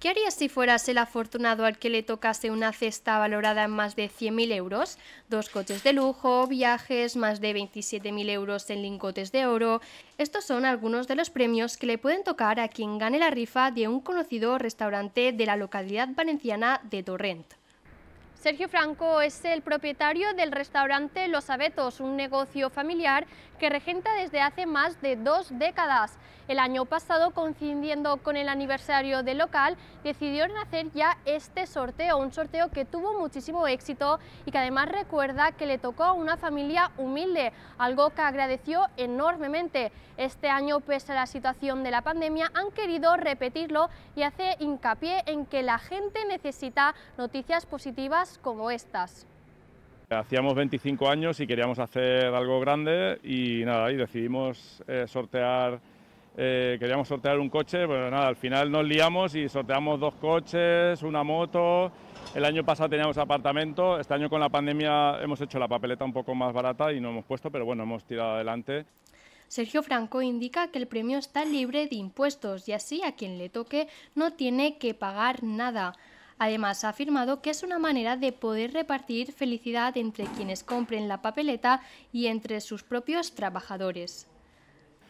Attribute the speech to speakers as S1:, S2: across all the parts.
S1: ¿Qué harías si fueras el afortunado al que le tocase una cesta valorada en más de 100.000 euros? Dos coches de lujo, viajes, más de 27.000 euros en lingotes de oro. Estos son algunos de los premios que le pueden tocar a quien gane la rifa de un conocido restaurante de la localidad valenciana de Torrent. Sergio Franco es el propietario del restaurante Los Abetos, un negocio familiar que regenta desde hace más de dos décadas. El año pasado, coincidiendo con el aniversario del local, decidieron hacer ya este sorteo, un sorteo que tuvo muchísimo éxito y que además recuerda que le tocó a una familia humilde, algo que agradeció enormemente. Este año, pese a la situación de la pandemia, han querido repetirlo y hace hincapié en que la gente necesita noticias positivas como estas.
S2: Hacíamos 25 años y queríamos hacer algo grande y nada, y decidimos eh, sortear, eh, queríamos sortear un coche, pero pues nada, al final nos liamos y sorteamos dos coches, una moto. El año pasado teníamos apartamento, este año con la pandemia hemos hecho la papeleta un poco más barata y no hemos puesto, pero bueno, hemos tirado adelante. Sergio
S1: Franco indica que el premio está libre de impuestos y así a quien le toque no tiene que pagar nada. Además, ha afirmado que es una manera de poder repartir felicidad entre quienes compren la papeleta y entre sus propios trabajadores.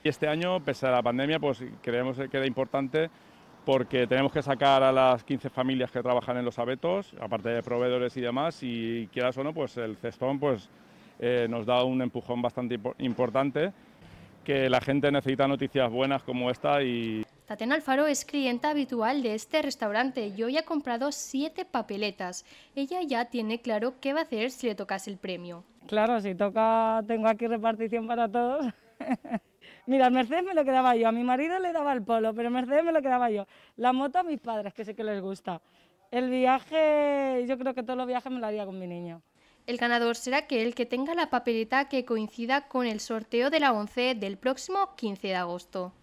S2: Y este año, pese a la pandemia, pues creemos que era importante porque tenemos que sacar a las 15 familias que trabajan en los abetos, aparte de proveedores y demás, y quieras o no, pues el cestón pues, eh, nos da un empujón bastante importante, que la gente necesita noticias buenas como esta y
S1: Tatiana Alfaro es clienta habitual de este restaurante y hoy ha comprado siete papeletas. Ella ya tiene claro qué va a hacer si le
S3: tocas el premio. Claro, si toca, tengo aquí repartición para todos. Mira, Mercedes me lo quedaba yo, a mi marido le daba el polo, pero Mercedes me lo quedaba yo. La moto a mis padres, que sé que les gusta. El viaje, yo creo que todos los viajes me lo haría con mi niño. El
S1: ganador será aquel que tenga la papeleta que coincida con el sorteo de la 11 del próximo 15 de agosto.